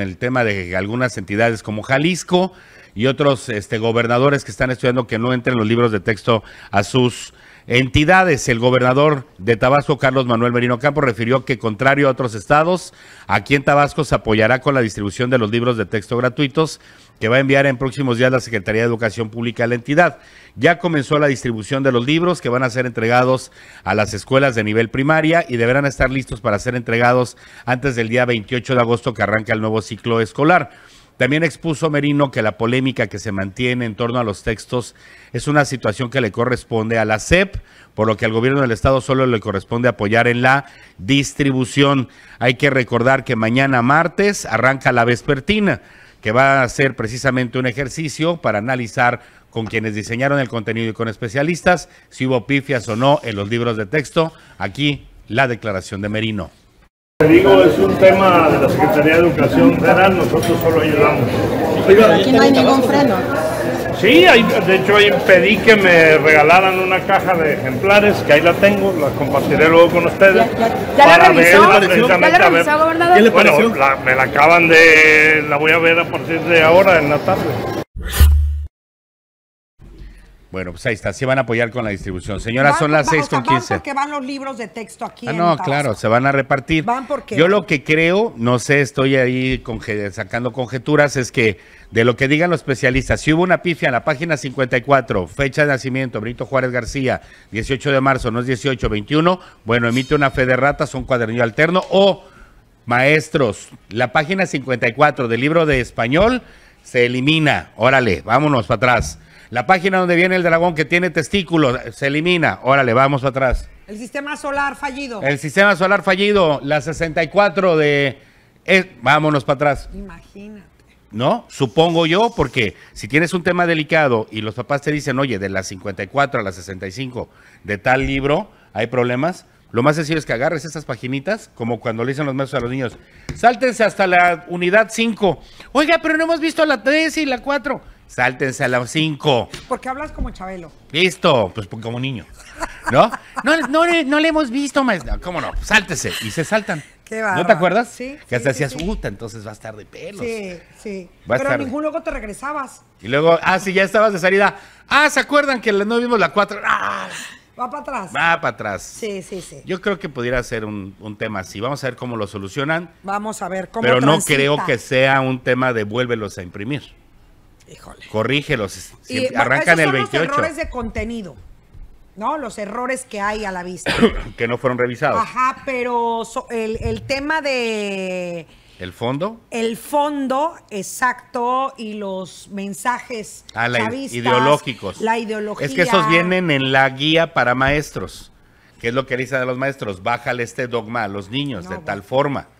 en el tema de algunas entidades como Jalisco, y otros este, gobernadores que están estudiando que no entren los libros de texto a sus entidades. El gobernador de Tabasco, Carlos Manuel Merino Campos, refirió que, contrario a otros estados, aquí en Tabasco se apoyará con la distribución de los libros de texto gratuitos que va a enviar en próximos días la Secretaría de Educación Pública a la entidad. Ya comenzó la distribución de los libros que van a ser entregados a las escuelas de nivel primaria y deberán estar listos para ser entregados antes del día 28 de agosto que arranca el nuevo ciclo escolar. También expuso Merino que la polémica que se mantiene en torno a los textos es una situación que le corresponde a la CEP, por lo que al gobierno del estado solo le corresponde apoyar en la distribución. Hay que recordar que mañana martes arranca la vespertina, que va a ser precisamente un ejercicio para analizar con quienes diseñaron el contenido y con especialistas si hubo pifias o no en los libros de texto. Aquí la declaración de Merino. Te digo, es un tema de la Secretaría de Educación General. nosotros solo ayudamos. Aquí no hay ningún freno. Sí, de hecho pedí que me regalaran una caja de ejemplares, que ahí la tengo, la compartiré luego con ustedes. ¿Ya, la revisó? Bueno, me la acaban de... la voy a ver a partir de ahora, en la tarde. Bueno, pues ahí está, sí van a apoyar con la distribución. Señora, son las seis con quince. Van van los libros de texto aquí. Ah, no, claro, se van a repartir. Van porque. Yo lo que creo, no sé, estoy ahí sacando conjeturas, es que de lo que digan los especialistas, si hubo una pifia en la página 54, fecha de nacimiento, Brito Juárez García, 18 de marzo, no es 18, 21, bueno, emite una fe de ratas, un cuadernillo alterno, o maestros, la página 54 del libro de español se elimina. Órale, vámonos para atrás. La página donde viene el dragón que tiene testículos se elimina. Órale, vamos atrás. El sistema solar fallido. El sistema solar fallido, la 64 de... vámonos para atrás. Imagínate. ¿No? Supongo yo, porque si tienes un tema delicado y los papás te dicen, oye, de la 54 a la 65 de tal libro, hay problemas. Lo más sencillo es que agarres esas paginitas, como cuando le dicen los maestros a los niños, sáltense hasta la unidad 5. Oiga, pero no hemos visto la 3 y la 4. Sáltense a las 5. Porque hablas como Chabelo. Listo, pues, pues como niño. ¿No? No, no, no, le hemos visto, maestra. ¿Cómo no? sáltense Y se saltan. Qué ¿No te acuerdas? Sí. Que hasta hacías decías, entonces va a estar de pelos. Sí, sí. Pero a ningún luego te regresabas. Y luego, ah, sí, ya estabas de salida. Ah, ¿se acuerdan que no vimos la 4? ¡Ah! Va para atrás. Va para atrás. Sí, sí, sí. Yo creo que pudiera ser un, tema así. Vamos a ver cómo lo solucionan. Vamos a ver cómo. Pero no creo que sea un tema de vuélvelos a imprimir. Corrígelos. arrancan el 28. Los errores de contenido. ¿no? Los errores que hay a la vista. que no fueron revisados. Ajá, pero el, el, tema de... ¿El fondo? El fondo, exacto, y los mensajes ah, ideológicos. La Es que esos vienen en la guía para maestros, que es lo que dicen a los maestros, bájale este dogma a los niños de tal forma.